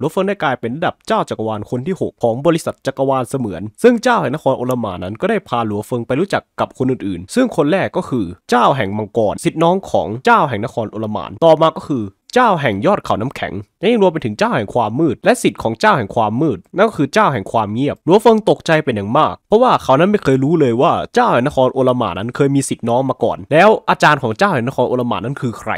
โฟเฟิร์ได้กลายเป็นดับเจ้าจักรวาลคนที่ 6 ของบริษัทจักรวาลเสมือน ซึ่งเจ้าแห่งนครโอลมานั้นก็ได้พาหลัวเฟิงไปรู้จักกับคนอื่นๆ ซึ่งคนแรกก็คือเจ้าแห่งมังกรสิทธิ์น้องของเจ้าแห่งนครโอลมานต่อมาก็คือ เจ้าแห่งยอดเขาน้ำแข็งและยังรวมไปถึงเจ้าแห่งความมืดและสิทธิ์ของเจ้าแห่งความมืด นั่นก็คือเจ้าแห่งความเงียบลัวเฟิงตกใจเป็นอย่างมาก เพราะว่าเขานั้นไม่เคยรู้เลยว่าเจ้าแห่งนครโอลมานั้นเคยมีสิทธิ์น้องมาก่อน แล้วอาจารย์ของเจ้าแห่งนครโอลมานั้นคือใคร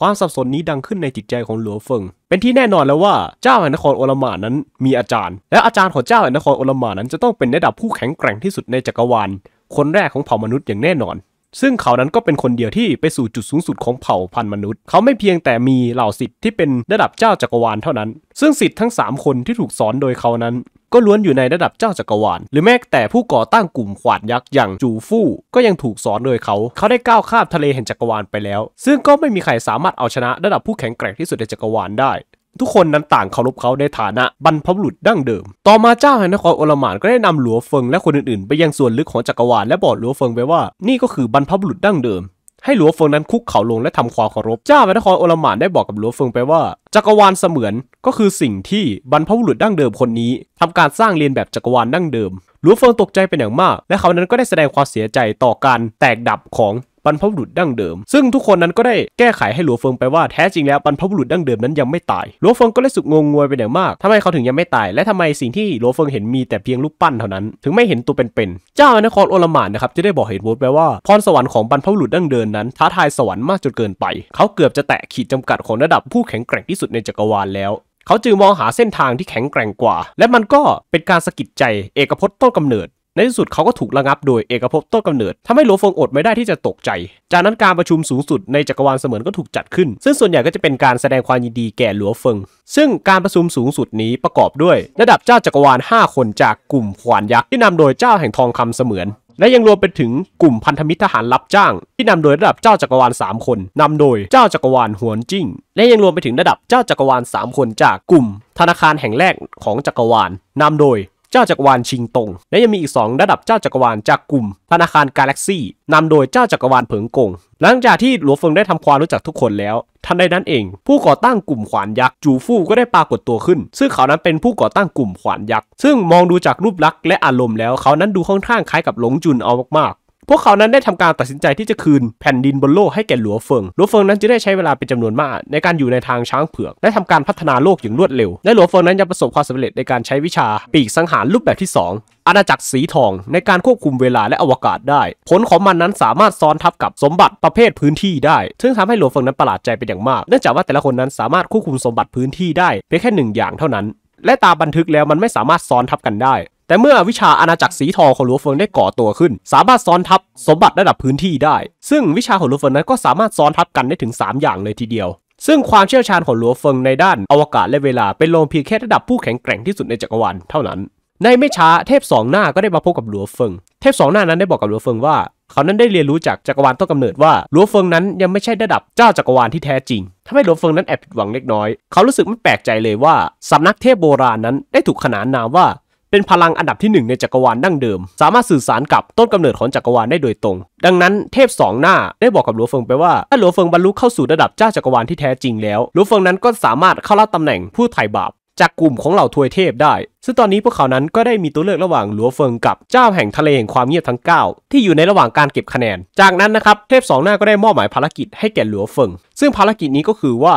ความสับสนนี้ดังขึ้นในจิตใจของหลัวเฟิง เป็นที่แน่นอนแล้วว่าเจ้าแห่งนครโอลมานั้นมีอาจารย์ และอาจารย์ของเจ้าแห่งนครโอลมานั้นจะต้องเป็นระดับผู้แข็งแกร่งที่สุดในจักรวาล คนแรกของเผ่ามนุษย์อย่างแน่นอน ซึ่งเขานั้นก็เป็นคนเดียวที่ไปสู่จุดสูงสุดของเผ่าพันธุ์มนุษย์ เขาไม่เพียงแต่มีเหล่าสิทธิ์ที่เป็นระดับเจ้าจักรวาลเท่านั้น ซึ่งสิทธิ์ทั้ง 3 คนที่ถูกสอนโดยเขานั้นก็ล้วนอยู่ในระดับเจ้าจักรวาลหรือแม้แต่ผู้ก่อตั้งกลุ่มขวานยักษ์อย่างจูฟู่ก็ยังถูกสอนโดยเขาเขาได้ก้าวข้ามทะเลแห่งจักรวาลไปแล้ว ซึ่งก็ไม่มีใครสามารถเอาชนะระดับผู้แข็งแกร่งที่สุดในจักรวาลได้ ทุกคนนั้นต่างเคารพเขาในฐานะบรรพบุรุษดั้งเดิม ต่อมาเจ้าแห่งนครโอลมานก็ได้นำหลัวเฟิงและคนอื่นๆ ไปยังส่วนลึกของจักรวาลและบอกหลัวเฟิงไปว่า นี่ก็คือบรรพบุรุษดั้งเดิมให้หลวงเฟิงนั้นคุกเข่าลงและทำความเคารพ เจ้าพระนครโอลมานได้บอกกับหลวงเฟิงไปว่า จักรวาลเสมือนก็คือสิ่งที่บรรพบุรุษดั้งเดิมคนนี้ทำการสร้างเรียนแบบจักรวาลดั้งเดิมหลวงเฟิงตกใจเป็นอย่างมาก และเขานั้นก็ได้แสดงความเสียใจต่อการแตกดับของบรรพบุรุษดั้งเดิม ซึ่งทุกคนนั้นก็ได้แก้ไขให้หลัวเฟิงไปว่าแท้จริงแล้วบรรพบุรุษดั้งเดิมนั้นยังไม่ตาย หลัวเฟิงก็เลยสุกงงงวยไปอย่างมากทำไมเขาถึงยังไม่ตาย และทำไมสิ่งที่หลัวเฟิงเห็นมีแต่เพียงรูปปั้นเท่านั้น ถึงไม่เห็นตัวเป็นๆ เจ้านครโอลมานนะครับจะได้บอกเหตุผลไปว่าพรสวรรค์ของบรรพบุรุษดั้งเดิมนั้นท้าทายสวรรค์มากจนเกินไป เขาเกือบจะแตะขีดจำกัดของระดับผู้แข็งแกร่งที่สุดในจักรวาลแล้ว เขาจึงมองหาเส้นทางที่แข็งแกร่งกว่า และมันก็เป็นการสะกิดใจเอกพจน์ต้นกำเนิดในที่สุดเขาก็ถูกระงับโดยเอกภพต้นกำเนิดทำให้หลวงฟงอดไม่ได้ที่จะตกใจ จากนั้นการประชุมสูงสุดในจักรวาลเสมือนก็ถูกจัดขึ้น ซึ่งส่วนใหญ่ก็จะเป็นการแสดงความยินดีแก่หลวงเฟิงซึ่งการประชุมสูงสุดนี้ประกอบด้วยระดับเจ้าจักรวาล 5 คนจากกลุ่มขวานยักษ์ที่นำโดยเจ้าแห่งทองคำเสมือนและยังรวมไปถึงกลุ่มพันธมิตรทหารรับจ้าง ที่นำโดยระดับเจ้าจักรวาล 3 คนนำโดยเจ้าจักรวาลหวนจิ้งและยังรวมไปถึงระดับเจ้าจักรวาล 3 คนจากกลุ่มธนาคารแห่งแรกของจักรวาลนำโดยจ้าจักรวาลชิงตงและยังมีอีก 2 ระดับเจ้าจักรวาลจากกลุ่มธนาคารกาแล็กซี่นำโดยเจ้าจักรวาลเผิงกงหลังจากที่หลัวเฟิงได้ทำความรู้จักทุกคนแล้ว ทันใดนั้นเอง ผู้ก่อตั้งกลุ่มขวานยักษ์จูฟู่ก็ได้ปรากฏตัวขึ้นซึ่งเขานั้นเป็นผู้ก่อตั้งกลุ่มขวานยักษ์ซึ่งมองดูจากรูปลักษณ์และอารมณ์แล้วเขานั้นดูค่อนข้างคล้ายกับหลงจุนเอามากๆพวกเขานั้นได้ทำการตัดสินใจที่จะคืนแผ่นดินบนโลกให้แก่หลัวเฟิง หลัวเฟิงนั้นจะได้ใช้เวลาเป็นจำนวนมากในการอยู่ในทางช้างเผือกและทำการพัฒนาโลกอย่างรวดเร็ว และหลัวเฟิงนั้นยังประสบความสำเร็จในการใช้วิชาปีกสังหารรูปแบบที่ 2 อาณาจักรสีทองในการควบคุมเวลาและอวกาศได้ ผลของมันนั้นสามารถซ้อนทับกับสมบัติประเภทพื้นที่ได้ ซึ่งทำให้หลวงเฟิงนั้นประหลาดใจเป็นอย่างมากเนื่องจากว่าแต่ละคนนั้นสามารถควบคุมสมบัติพื้นที่ได้เพียงแค่หนึ่งอย่างเท่านั้น และตาบันทึกแล้วมันไม่สามารถซ้อนทับกันได้แต่เมื่อวิชาอาณาจักรสีทองของหลวงเฟิงได้ก่อตัวขึ้น สามารถซ้อนทับสมบัติระดับพื้นที่ได้ ซึ่งวิชาของหลวงเฟิงนั้นก็สามารถซ้อนทับกันได้ถึง 3 อย่างเลยทีเดียว ซึ่งความเชี่ยวชาญของหลวงเฟิงในด้านอวกาศและเวลาเป็นลงเพียงแค่ระดับผู้แข็งแกร่งที่สุดในจักรวาลเท่านั้น ในไม่ช้าเทพสองหน้าก็ได้มาพบกับหลวงเฟิงเทพสองหน้านั้นได้บอกกับหลวงเฟิงว่า เขานั้นได้เรียนรู้จากจักรวาลต้นกำเนิดว่าหลวงเฟิงนั้นยังไม่ใช่ระดับเจ้าจักรวาลที่แท้จริงทำให้หลวงเฟิงนั้นแอบผิดหวังเล็กน้อยเขารู้สึกไม่แปลกใจเลยว่าสำนักเทพโบราณนั้นได้ถูกขนานนามว่าเป็นพลังอันดับที่ 1 ในจักรวาลดั้งเดิม สามารถสื่อสารกับต้นกำเนิดของจักรวาลได้โดยตรง ดังนั้นเทพสองหน้าได้บอกกับหลวงเฟิงไปว่า ถ้าหลวงเฟิงบรรลุเข้าสู่ระดับเจ้าจักรวาลที่แท้จริง แล้วหลวงเฟิงนั้นก็สามารถเข้ารับตำแหน่งผู้ไถ่บาปจากกลุ่มของเหล่าทวยเทพได้ ซึ่งตอนนี้พวกเขานั้นก็ได้มีตัวเลือกระหว่างหลัวเฟิงกับเจ้าแห่งทะเลแห่งความเงียบทั้ง9ที่อยู่ในระหว่างการเก็บคะแนน จากนั้นนะครับเทพสองหน้าก็ได้มอบหมายภารกิจให้แก่หลัวเฟิงซึ่งภารกิจนี้ก็คือว่า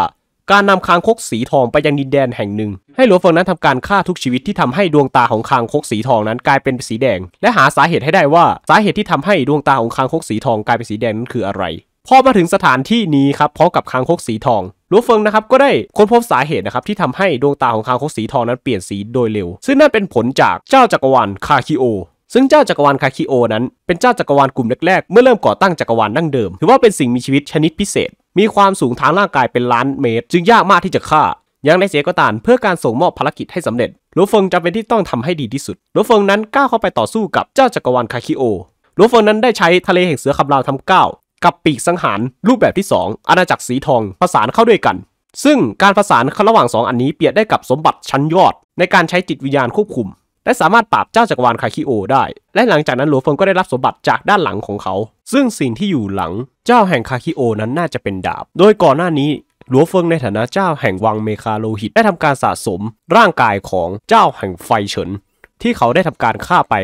การนำคางคกสีทองไปยังดินแดนแห่งหนึ่ง ให้หลวงเฟิงนั้นทำการฆ่าทุกชีวิตที่ทำให้ดวงตาของคางคกสีทองนั้นกลายเป็นสีแดง และหาสาเหตุให้ได้ว่าสาเหตุที่ทำให้ดวงตาของคางคกสีทองกลายเป็นสีแดงนั้นคืออะไรพอมาถึงสถานที่นี้ครับพร้อมกับคางคกสีทองหลวงเฟิงนะครับก็ได้ค้นพบสาเหตุนะครับที่ทำให้ดวงตาของคางคกสีทองนั้นเปลี่ยนสีโดยเร็ว ซึ่งนั่นเป็นผลจากเจ้าจักรวาลคาคิโอ ซึ่งเจ้าจักรวาลคาคิโอนั้นเป็นเจ้าจักรวาลกลุ่มแรกๆเมื่อเริ่มก่อตั้งจักรวาลดั้งเดิมถือว่าเป็นสิ่งมีชีวิตชนิดพิเศษมีความสูงทางร่างกายเป็นล้านเมตรจึงยากมากที่จะฆ่าอย่างในเสียก็ตามเพื่อการส่งมอบภารกิจให้สำเร็จหลวเฟิงจำเป็นที่ต้องทำให้ดีที่สุดหลวเฟิงนั้นก้าวเข้าไปต่อสู้กับเจ้าจักรวรรดิคาคิโอหลวเฟิงนั้นได้ใช้ทะเลแห่งเสือคำราวทำก้าว กับปีกสังหารรูปแบบที่ 2 อาณาจักรสีทองผสานเข้าด้วยกัน ซึ่งการผสานระหว่าง2อันนี้เปรียบได้กับสมบัติชั้นยอด ในการใช้จิตวิญญาณควบคุมและสามารถปราบเจ้าจักรวาลคาคิโอได้ และหลังจากนั้นหลัวเฟิงก็ได้รับสมบัติจากด้านหลังของเขา ซึ่งสิ่งที่อยู่หลังเจ้าแห่งคาคิโอนั้นน่าจะเป็นดาบ โดยก่อนหน้านี้หลัวเฟิงในฐานะเจ้าแห่งวังเมคาโลหิตได้ทำการสะสมร่างกายของเจ้าแห่งไฟเฉิน ที่เขาได้ทำการฆ่าไป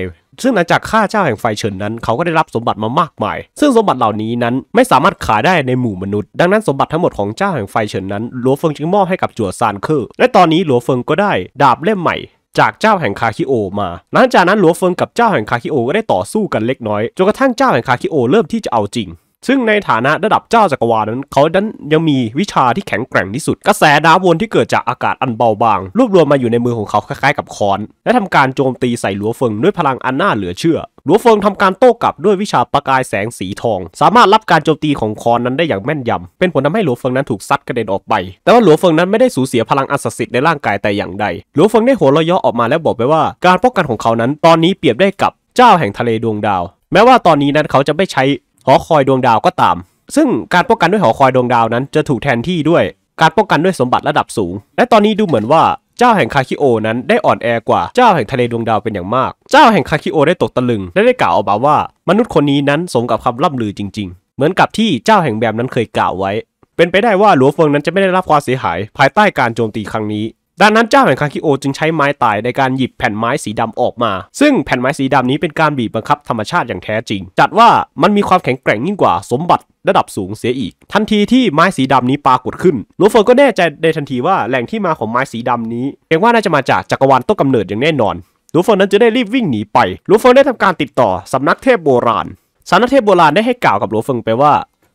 ซึ่งหลังจากฆ่าเจ้าแห่งไฟเฉินนั้น เขาก็ได้รับสมบัติมามากมาย ซึ่งสมบัติเหล่านี้นั้นไม่สามารถขายได้ในหมู่มนุษย์ ดังนั้นสมบัติทั้งหมดของเจ้าแห่งไฟเฉิน นั้นหลัวเฟิงจึงมอบให้กับจั่วซานเคอร์และตอนนี้หลัวเฟิงก็ได้ดาบเล่มใหม่จากเจ้าแห่งคาคิโอมา หลังจากนั้นหลัวเฟิงกับเจ้าแห่งคาคิโอก็ได้ต่อสู้กันเล็กน้อย จนกระทั่งเจ้าแห่งคาคิโอเริ่มที่จะเอาจริงซึ่งในฐานะระดับเจ้าจักรวาลนั้นเขาดันยังมีวิชาที่แข็งแกร่งที่สุด กระแสน้ำวนที่เกิดจากอากาศอันเบาบางรวบรวมมาอยู่ในมือของเขาคล้ายๆกับค้อน และทำการโจมตีใส่หลัวเฟิงด้วยพลังอันน่าเหลือเชื่อ หลัวเฟิงทำการโต้กลับด้วยวิชาประกายแสงสีทอง สามารถรับการโจมตีของคอนนั้นได้อย่างแม่นยำเป็นผลทาให้หลัวเฟิงนั้นถูกซัดกระเด็นออกไป แต่ว่าหลัวเฟิงนั้นไม่ได้สูญเสียพลังอัศสิทธิ์ในร่างกายแต่อย่างใดหลัวเฟิงได้หัวเราะเยาะออกมาแล้วบอกไปว่าการป้องกันของเขานั้นตอนนี้เปรียบได้กับเจ้าแห่งทะเลดวงดาว แม้ว่าตอนนี้นั้นเขาจะไม่ใช้หอคอยดวงดาวก็ตาม ซึ่งการป้องกันด้วยหอคอยดวงดาวนั้นจะถูกแทนที่ด้วย การป้องกันด้วยสมบัติระดับสูง และตอนนี้ดูเหมือนว่าเจ้าแห่งคาคิโอนั้นได้อ่อนแอกว่าเจ้าแห่งทะเลดวงดาวเป็นอย่างมาก เจ้าแห่งคาคิโอได้ตกตะลึง และได้กล่าวออกมาว่า มนุษย์คนนี้นั้นสมกับคำล่ำลือจริง ๆ เหมือนกับที่เจ้าแห่งแบมนั้นเคยกล่าวไว้ เป็นไปได้ว่าหลัวเฟิงนั้นจะไม่ได้รับความเสียหาย ภายใต้การโจมตีครั้งนี้ดังนั้นเจ้าแห่งคาคิโอจึงใช้ไม้ตายในการหยิบแผ่นไม้สีดำออกมา ซึ่งแผ่นไม้สีดำนี้เป็นการบีบบังคับธรรมชาติอย่างแท้จริง จัดว่ามันมีความแข็งแกร่งยิ่งกว่าสมบัติระดับสูงเสียอีก ทันทีที่ไม้สีดำนี้ปรากฏขึ้นลูเฟอร์ก็แน่ใจในทันทีว่าแหล่งที่มาของไม้สีดำนี้เองว่าน่าจะมาจากจักรวาลต้นกำเนิดอย่างแน่นอนลูเฟอร์นั้นจะได้รีบวิ่งหนีไปลูเฟอร์ได้ทำการติดต่อสำนักเทพโบราณสำนักเทพโบราณได้ให้กล่าวกับลูเฟอร์ไปว่า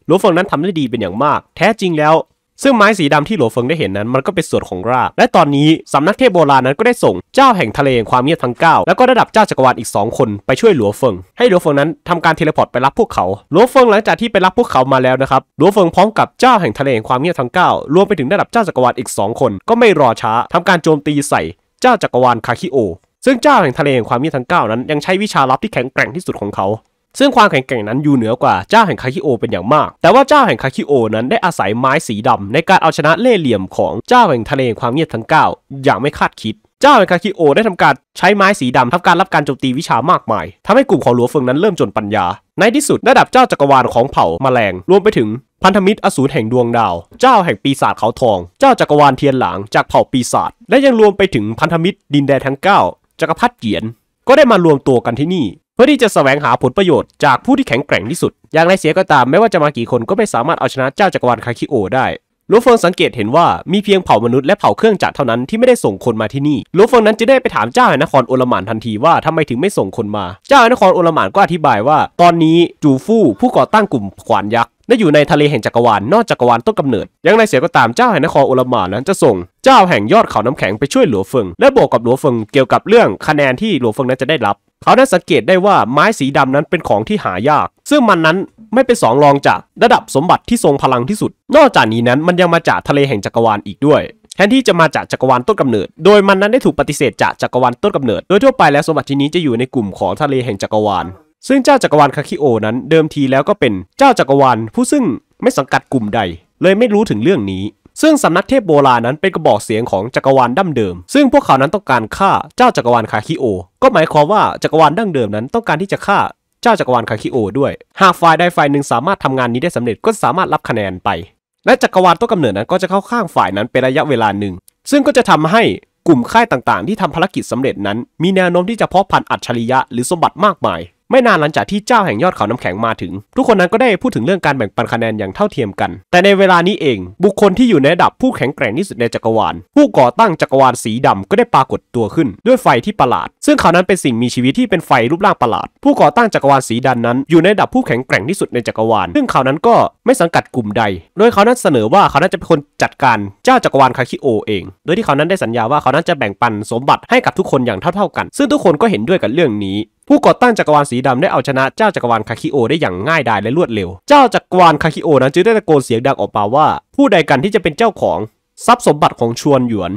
ลูเฟอร์นั้นทำได้ดีเป็นอย่างมาก แท้จริงแล้วซึ่งไม้สีดำที่หลัวเฟิงได้เห็นนั้นมันก็เป็นส่วนของราและตอนนี้สำนักเทพโบราณนั้นก็ได้ส่งเจ้าแห่งทะเลแห่งความเงียบทั้ง9แล้วก็ระดับเจ้าจักรวาลอีก2คนไปช่วยหลัวเฟิงให้หลัวเฟิงนั้นทำการเทเลพอร์ตไปรับพวกเขาหลัวเฟิงหลังจากที่ไปรับพวกเขามาแล้วนะครับหลัวเฟิงพร้อมกับเจ้าแห่งทะเลแห่งความเงียบทั้ง9รวมไปถึงระดับเจ้าจักรวาลอีก2คนก็ไม่รอช้าทำการโจมตีใส่เจ้าจักรวาลคาคิโอ ซึ่งเจ้าแห่งทะเลแห่งความเงียบทั้ง9นั้นยังใช้วิชาลับที่แข็งแกร่งที่สุดของเขาซึ่งความแข็งแกร่งนั้นอยู่เหนือกว่าเจ้าแห่งคาคิโอเป็นอย่างมาก แต่ว่าเจ้าแห่งคาคิโอนั้นได้อาศัยไม้สีดำในการเอาชนะเล่ห์เหลี่ยมของเจ้าแห่งทะเลความเงียบทั้ง 9 อย่างไม่คาดคิด เจ้าแห่งคาคิโอได้ทำการใช้ไม้สีดำทำการรับการโจมตีวิชามากมาย ทำให้กลุ่มของหลัวเฟิงนั้นเริ่มจนปัญญา ในที่สุดระดับเจ้าจักรวาลของเผ่าแมลงรวมไปถึงพันธมิตรอสูรแห่งดวงดาว เจ้าแห่งปีศาจเขาทอง เจ้าจักรวาลเทียนหลางจากเผ่าปีศาจ และยังรวมไปถึงพันธมิตรดินแดนทั้ง 9จักรพรรดิเกียน ก็ได้มารวมตัวกันที่นี่พื่อที่จะแสวงหาผลประโยชน์จากผู้ที่แข็งแกร่งที่สุด อย่างไรเสียก็ตามไม่ว่าจะมากี่คนก็ไม่สามารถเอาชนะเจ้าจักรวาลคาคิโอได้ลูฟงสังเกตเห็นว่ามีเพียงเผ่ามนุษย์และเผ่าเครื่องจักรเท่านั้นที่ไม่ได้ส่งคนมาที่นี่ลูฟงนั้นจะได้ไปถามเจ้าแห่งนครโอลมานทันทีว่าทำไมถึงไม่ส่งคนมา เจ้าแห่งนครโอลมานก็อธิบายว่าตอนนี้จูฟู่ผู้ก่อตั้งกลุ่มขวานยักษ์ได้อยู่ในทะเลแห่งจักรวาลนอกจักรวาลต้นกำเนิดยังไรเสียก็ตามเจ้าแห่งนครโอลมานนั้นจะส่งเจ้าแห่งยอดเขาน้ำแข็งไปช่วยหลัวเฟิงและบอกกับหลัวเฟิงเกี่ยวกับเรื่องคะแนนที่หลัวเฟิงนั้นจะได้รับเขาได้สังเกตได้ว่าไม้สีดำนั้นเป็นของที่หายาก ซึ่งมันนั้นไม่เป็นสองรองจากระดับสมบัติที่ทรงพลังที่สุด นอกจากนี้นั้นมันยังมาจากทะเลแห่งจักรวาลอีกด้วย แทนที่จะมาจากจักรวาลต้นกำเนิด โดยมันนั้นได้ถูกปฏิเสธจากจักรวาลต้นกำเนิด โดยทั่วไปแล้วสมบัติชิ้นนี้จะอยู่ในกลุ่มของทะเลแห่งจักรวาล ซึ่งเจ้าจักรวาลคาคิโอนั้น เดิมทีแล้วก็เป็นเจ้าจักรวาลผู้ซึ่งไม่สังกัดกลุ่มใด เลยไม่รู้ถึงเรื่องนี้ซึ่งสำนักเทพโบราณนั้นเป็นกระบอกเสียงของจักรวาลดั้มเดิม ซึ่งพวกเขานั้นต้องการฆ่าเจ้าจักรวาลคาคิโอ ก็หมายความว่าจักรวาลดั้งเดิมนั้นต้องการที่จะฆ่าเจ้าจักรวาลคาคิโอ ด้วย หากฝ่ายใดฝ่ายหนึ่งสามารถทำงานนี้ได้สำเร็จก็สามารถรับคะแนนไป และจักรวาลต้นกำเนิดนั้นก็จะเข้าข้างฝ่ายนั้นเป็นระยะเวลาหนึ่ง ซึ่งก็จะทำให้กลุ่มค่ายต่าง ๆ ที่ทำภารกิจสำเร็จนั้น มีแนวโน้มที่จะเพาะพันธุ์อัจฉริยะหรือสมบัติมากมายไม่นานหลังจากที่เจ้าแห่งยอดเขาน้ำแข็งมาถึง ทุกคนนั้นก็ได้พูดถึงเรื่องการแบ่งปันคะแนนอย่างเท่าเทียมกัน แต่ในเวลานี้เอง บุคคลที่อยู่ในระดับผู้แข็งแกร่งที่สุดในจักรวาลผู้ก่อตั้งจักรวาลสีดำก็ได้ปรากฏตัวขึ้นด้วยไฟที่ประหลาด ซึ่งเขานั้นเป็นสิ่งมีชีวิตที่เป็นไฟรูปร่างประหลาดผู้ก่อตั้งจักรวาลสีดำนนั้นอยู่ในระดับผู้แข็งแกร่งที่สุดในจักรวาลซึ่งเขานั้นก็ไม่สังกัดกลุ่มใด โดยเขานั้นเสนอว่าเขานั้นจะเป็นคนจัดการเจ้าจักรวาลคาคิโอเอง โดยที่เขานั้นได้สัญญาว่าเขานั้นจะแบ่งปันสมบัติให้กับทุกคนอย่างเท่าๆกัน ซึ่งทุกคนก็เห็นด้วยกับเรื่องนี้ผู้ก่อตั้งจักรวาลสีดำได้เอาชนะเจ้าจักรวาลคาคิโอได้อย่างง่ายดายและรวดเร็ว เจ้าจักรวาลคาคิโอ นั้นจึงได้ตะโกนเสียงดังออกมาว่า ผู้ใดกันที่จะเป็นเจ้าของทรัพย์สมบัติของชวนหยวน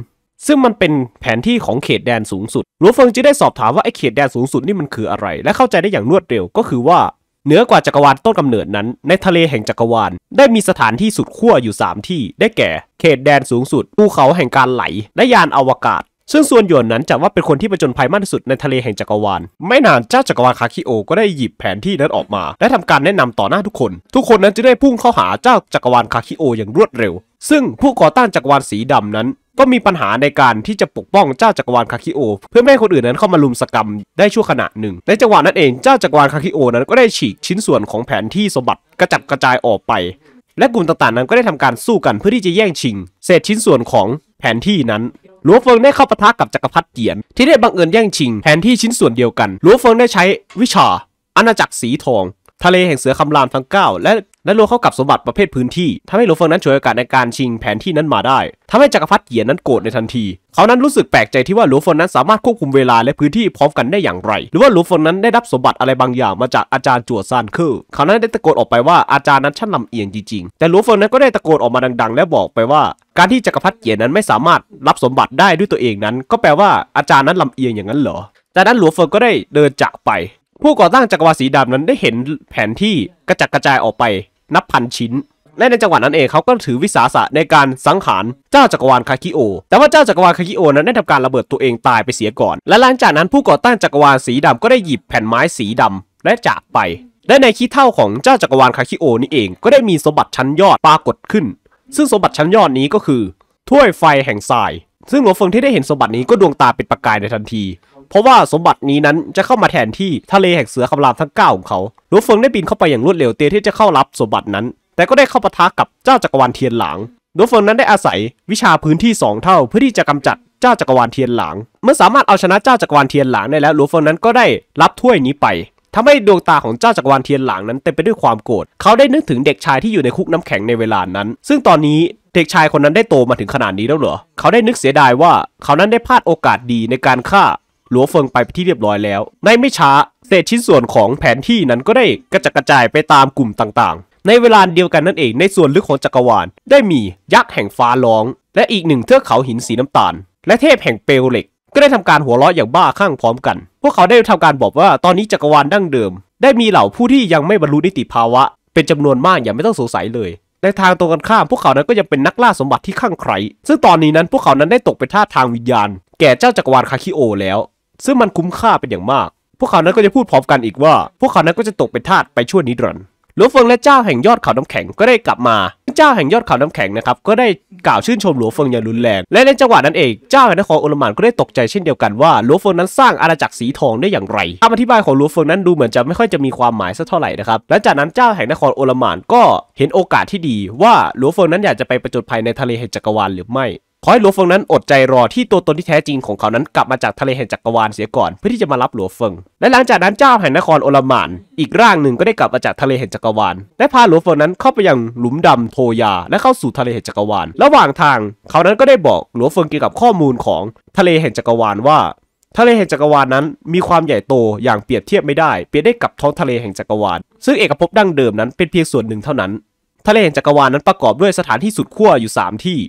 ซึ่งมันเป็นแผนที่ของเขตแดนสูงสุดหลวงเฟิงจึงได้สอบถามว่าไอ้เขตแดนสูงสุดนี่มันคืออะไร และเข้าใจได้อย่างรวดเร็วก็คือว่าเหนือกว่าจักรวาลต้นกำเนิดนั้น ในทะเลแห่งจักรวาลได้มีสถานที่สุดขั้วอยู่3ที่ได้แก่เขตแดนสูงสุดภูเขาแห่งการไหลและยานอวกาศซึ่งส่วนหยวนนั้นจัดว่าเป็นคนที่ประจนภัยมากที่สุดในทะเลแห่งจักรวาล ไม่นานเจ้าจักรวาลคาคิโอก็ได้หยิบแผนที่นั้นออกมา และทำการแนะนำต่อหน้าทุกคน ทุกคนนั้นจะได้พุ่งเข้าหาเจ้าจักรวาลคาคิโออย่างรวดเร็ว ซึ่งผู้ก่อตั้งจักรวาลสีดำนั้นก็มีปัญหาในการที่จะปกป้องเจ้าจักรวาลคาคิโอ เพื่อไม่ให้คนอื่นนั้นเข้ามาลุมสกรรมได้ชั่วขณะหนึ่งในจังหวะนั้นเองเจ้าจักรวาลคาคิโอนั้นก็ได้ฉีกชิ้นส่วนของแผนที่สมบัติกระจัดกระจายออกไป และกลุ่มต่างๆนั้นก็ได้ทำการสู้กันเพื่อที่จะแย่งชิง เศษชิ้นส่วนของแผนที่นั้นหลัวเฟิงได้เข้าปะทะกับจักรพรรดิเกียน ที่ได้บังเอิญแย่งชิง แผนที่ชิ้นส่วนเดียวกัน หลัวเฟิงได้ใช้วิชา อาณาจักรสีทองทะเลแห่งเสือคำรามทั้ง9 และและรวมเข้ากับสมบัติประเภทพื้นที่ทำให้หลวงเฟิงนั้นฉวยโอกาสในการชิงแผนที่นั้นมาได้ทำให้จักรพรรดิเหยียนนั้นโกรธในทันที เขานั้นรู้สึกแปลกใจที่ว่าหลวงเฟิงนั้นสามารถควบคุมเวลาและพื้นที่พร้อมกันได้อย่างไร หรือว่าหลวงเฟิงนั้นได้รับสมบัติอะไรบางอย่างมาจากอาจารย์จั่วซานคือเขานั้นได้ตะโกนออกไปว่าอาจารย์นั้นชัานลำเอียงจริงๆแต่หลวงเฟิงนั้นก็ได้ตะโกนออกมาดัง ๆ และบอกไปว่า การที่จักรพรรดิเหยียนนั้นไม่สามารถรับสมบัติได้ด้วยตัวเองนั้น ก็แปลว่าอาจารย์นั้นลำเอียงอย่างนั้นเหรอจากนั้นหลวงเฟิงก็ได้เดินจากไปผู้ก่อตั้งจักรวาลสีดำนั้นได้เห็นแผนที่กระจัดกระจายออกไป นับพันชิ้นและในจังหวะนั้นเองเขาก็ถือวิสาสะในการสังหารเจ้าจักรวาลคาคิโอ แต่ว่าเจ้าจักรวาลคาคิโอนั้นได้ทำการระเบิดตัวเองตายไปเสียก่อน และหลังจากนั้นผู้ก่อตั้งจักรวาลสีดำก็ได้หยิบแผ่นไม้สีดำและจากไป และในขี้เท่าของเจ้าจักรวาลคาคิโอนี่เอง ก็ได้มีสมบัติชั้นยอดปรากฏขึ้น ซึ่งสมบัติชั้นยอดนี้ก็คือถ้วยไฟแห่งทราย ซึ่งหลวงเฟิงที่ได้เห็นสมบัตินี้ก็ดวงตาเป็นประกายในทันทีเพราะว่าสมบัตินี้นั้นจะเข้ามาแทนที่ทะเลแห่งเสือคำรามทั้ง 9 ของเขาหลวงเฟิงได้บินเข้าไปอย่างรวดเร็วเตียที่จะเข้ารับสมบัตินั้น แต่ก็ได้เข้าปะทะกับเจ้าจักรวาลเทียนหลางหลวงเฟิงนั้นได้อาศัยวิชาพื้นที่ 2 เท่าเพื่อที่จะกำจัดเจ้าจักรวาลเทียนหลางเมื่อสามารถเอาชนะเจ้าจักรวาลเทียนหลางได้แล้วหลวงเฟิงนั้นก็ได้รับถ้วยนี้ไป ทำให้ดวงตาของเจ้าจักรวาลเทียนหลางนั้นเต็มไปด้วยความโกรธ เขาได้นึกถึงเด็กชายที่อยู่ในคุกน้ำแข็งในเวลานั้น ซึ่งตอนนี้เด็กชายคนนั้นได้โตมาถึงขนาดนี้แล้วเหรอเขาได้นึกเสียดายว่าเขานั้นได้พลาดโอกาสดีในการฆ่าหลัวเฟิงไปที่เรียบร้อยแล้ว ในไม่ช้า เศษชิ้นส่วนของแผนที่นั้นก็ได้กระจัดกระจายไปตามกลุ่มต่าง ๆ ในเวลาเดียวกันนั่นเองในส่วนลึกของจักรวาล ได้มียักษ์แห่งฟ้าร้อง และอีกหนึ่งเทือกเขาหินสีน้ำตาล และเทพแห่งเปลวเหล็ก ก็ได้ทำการหัวเราะอย่างบ้าคลั่งพร้อมกัน พวกเขาได้ทำการบอกว่าตอนนี้จักรวาลดั้งเดิม ได้มีเหล่าผู้ที่ยังไม่บรรลุนิติภาวะ เป็นจำนวนมากอย่างไม่ต้องสงสัยเลยในทางตรงกันข้ามพวกเขานั้นก็ยังเป็นนักล่าสมบัติที่ข้างใครซึ่งตอนนี้นั้นพวกเขานั้นได้ตกไปท่าทางวิญญาณ แก่เจ้าจักรวาลคาคิโอแล้วซึ่งมันคุ้มค่าเป็นอย่างมาก พวกเขานั้นก็จะพูดพร้อมกันอีกว่า พวกเขานั้นก็จะตกเป็นทาสไปชั่วนิรันดร์หลวงเฟิงและเจ้าแห่งยอดเขาน้ำแข็งก็ได้กลับมา เจ้าแห่งยอดเขาน้ำแข็งนะครับก็ได้กล่าวชื่นชมหลวงเฟิงอย่างรุนแรง และในจังหวะนั้นเอง เจ้าแห่งนครโอลมานก็ได้ตกใจเช่นเดียวกันว่าหลวงเฟิงนั้นสร้างอาณาจักรสีทองได้อย่างไรคำอธิบายของหลวงเฟิงนั้นดูเหมือนจะไม่ค่อยจะมีความหมายสักเท่าไหร่นะครับหลังจากนั้นเจ้าแห่งนครโอลมานก็เห็นโอกาสที่ดีว่าหลวงเฟิงนั้นอยากจะไปประจุภัยในทะเลแห่งจักรวาลหรือไม่ขอให้หลัวเฟิงนั้นอดใจรอที่ตัวตนที่แท้จริงของเขานั้นกลับมาจากทะเลแห่งจักรวาลเสียก่อน เพื่อที่จะมารับหลัวเฟิง และหลังจากนั้นเจ้าแห่งนครโอลมานอีกร่างหนึ่งก็ได้กลับมาจากทะเลแห่งจักรวาลและพาหลัวเฟิงนั้นเข้าไปยังหลุมดำโทยาและเข้าสู่ทะเลแห่งจักรวาล ระหว่างทางเขานั้นก็ได้บอกหลัวเฟิงเกี่ยวกับข้อมูลของทะเลแห่งจักรวาลว่า ทะเลแห่งจักรวาลนั้น มีความใหญ่โตอย่างเปรียบเทียบไม่ได้เปรียบได้กับท้องทะเลแห่งจักรวาล ซึ่งเอกภพดั้งเดิมนั้นเป็นเพียงส่วนหนึ่งเท่านั้น ทะเลแห่งจักรวาลนั้นประกอบด้วยสถานที่สุดขั้วอยู่3ที่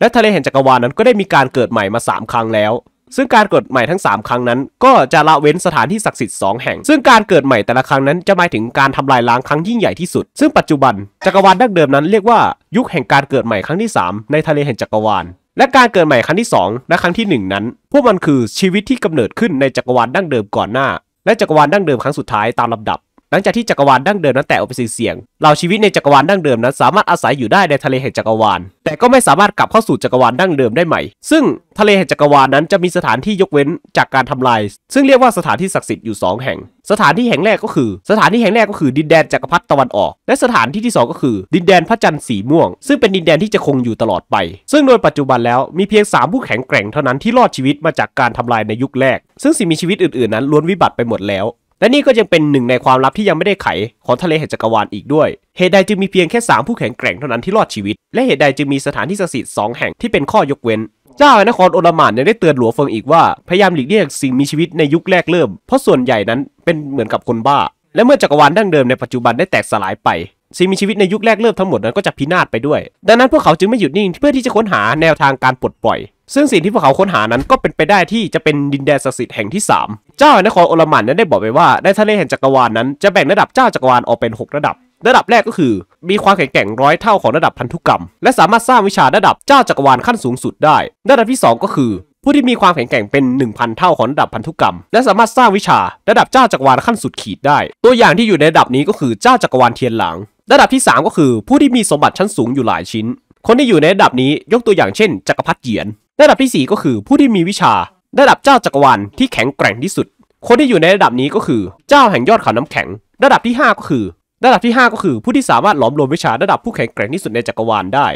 และทะเลแห่งจักรวาลนั้นก็ได้มีการเกิดใหม่มา 3 ครั้งแล้ว ซึ่งการเกิดใหม่ทั้ง 3 ครั้งนั้น ก็จะละเว้นสถานที่ศักดิ์สิทธิ์2 แห่ง ซึ่งการเกิดใหม่แต่ละครั้งนั้นจะหมายถึงการทำลายล้างครั้งยิ่งใหญ่ที่สุด ซึ่งปัจจุบันจักรวาลดั้งเดิมนั้นเรียกว่ายุคแห่งการเกิดใหม่ครั้งที่ 3 ในทะเลแห่งจักรวาลและการเกิดใหม่ครั้งที่2และครั้งที่ 1 นั้น พวกมันคือชีวิตที่กำเนิดขึ้นในจักรวาลดั้งเดิมก่อนหน้า และจักรวาลดั้งเดิมครั้งสุดท้ายตามลำดับลังจากที่จักรวาลดั้งเดิมนั้นแตกออกเป็นสี่เสียง เหล่าชีวิตในจักรวาลดั้งเดิมนั้นสามารถอาศัยอยู่ได้ในทะเลแห่งจักรวาล แต่ก็ไม่สามารถกลับเข้าสู่จักรวาลดั้งเดิมได้ใหม่ ซึ่งทะเลแห่งจักรวาลนั้นจะมีสถานที่ยกเว้นจากการทำลาย ซึ่งเรียกว่าสถานที่ศักดิ์สิทธิ์อยู่2แห่ง สถานที่แห่งแรกก็คือ สถานที่แห่งแรกก็คือ ดินแดนจักรพรรดิตะวันออก และสถานที่ที่ 2 ก็คือดินแดนพระจันทร์สีม่วง ซึ่งเป็นดินแดนที่จะคงอยู่ตลอดไป ซึ่งโดยปัจจุบันแล้ว มีเพียง3ผู้แข็งแกร่งเท่านั้นที่รอดชีวิตมาจากการทำลายในยุคแรกซึ่งสิ่งมีชีวิตอื่นๆนั้นล้วนวิบัติไปหมดแล้วและนี่ก็ยังเป็นหนึ่งในความลับที่ยังไม่ได้ไขของทะเลแห่งจักรวาลอีกด้วย เหตุใดจึงมีเพียงแค่3ผู้แข็งแกร่งเท่านั้นที่รอดชีวิต และเหตุใดจึงมีสถานที่ศักดิ์สิทธิ์สองแห่งที่เป็นข้อยกเว้น เจ้าแห่งนครโอลามานยังได้เตือนหลัวเฟิงอีกว่าพยายามหลีกเลี่ยงสิ่งมีชีวิตในยุคแรกเริ่มเพราะส่วนใหญ่นั้นเป็นเหมือนกับคนบ้า และเมื่อจักรวาลดั้งเดิมในปัจจุบันได้แตกสลายไปสิ่งมีชีวิตในยุคแรกเริ่มทั้งหมดนั้นก็จะพินาศไปด้วย ดังนั้นพวกเขาจึงไม่หยุดนิ่งเพื่อที่จะค้นหาแนวทางการปลดปล่อย ซึ่งสิ่งที่พวกเขาค้นหานั้นก็เป็นไปได้ที่จะเป็นดินแดนศักดิ์สิทธิ์แห่งที่ 3 เจ้านครโอลมันนั้นได้บอกไปว่าในทะเลแห่งจักรวาลนนั้นจะแบ่งระดับเจ้าจักรวาลออกเป็น 6 ระดับ ระดับแรกก็คือมีความแข็งแกร่งร้อยเท่าของระดับพันธุกรรม และสามารถสร้างวิชาระดับเจ้าจักรวาลขั้นสูงสุดได้ ระดับที่2ก็คือผู้ที่มีความแข็งแกร่งเป็น1,000เท่าของระดับพันธุกรรมและสามารถสร้างวิชาระดับเจ้าจักรวาลขั้นสุดขีดได้ ตัวอย่างที่อยู่ในระดับนี้ก็คือเจ้าจักรวาลเทียนหลังระดับที่ 3 ก็คือผู้ที่มีสมบัติชั้นสูงอยู่หลายชิ้น คนที่อยู่ในระดับนี้ยกตัวอย่างเช่น จักรพรรดิเหยียน ระดับที่4ก็คือผู้ที่มีวิชาระดับเจ้าจักรวาลที่แข็งแกร่งที่สุด คนที่อยู่ในระดับนี้ก็คือเจ้าแห่งยอดเขาน้ำแข็ง ระดับที่ 5 ก็คือระดับที่ 5 ก็คือผู้ที่สามารถหลอมรวมวิชาระดับผู้แข็งแกร่งที่สุดในจักรวาลได้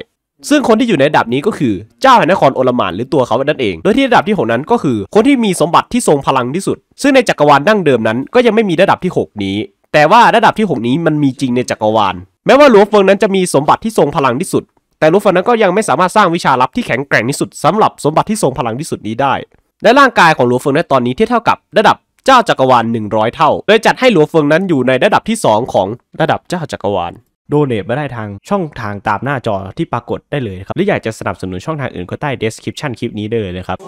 ซึ่งคนที่อยู่ในระดับนี้ก็คือเจ้าแห่งนครโอลมานหรือตัวเขานั่นเองโดยที่ระดับที่6นั้นก็คือคนที่มีสมบัติที่ทรงพลังที่สุด ซึ่งในจักรวาลดั้งเดิมนั้นก็ยังไม่มีระดับที่6นี้แต่ว่าระดับที่ 6 นี้มันมีจริงในจักรวาลแม้ว่าหลวงเฟิงนั้นจะมีสมบัติที่ทรงพลังที่สุด แต่หลวงเฟิงนั้นก็ยังไม่สามารถสร้างวิชาลับที่แข็งแกร่งที่สุด สำหรับสมบัติที่ทรงพลังที่สุดนี้ได้และร่างกายของหลวงเฟิงในตอนนี้เทียบเท่ากับระดับเจ้าจักรวาล100 เท่า โดยจัดให้หลวงเฟิงนั้นอยู่ในระดับที่ 2 ของระดับเจ้าจักรวาลโดเนทมาได้ทางช่องทางตามหน้าจอที่ปรากฏได้เลยครับหรืออยากจะสนับสนุนช่องทางอื่นก็ใต้ description คลิปนี้ได้เลยครับ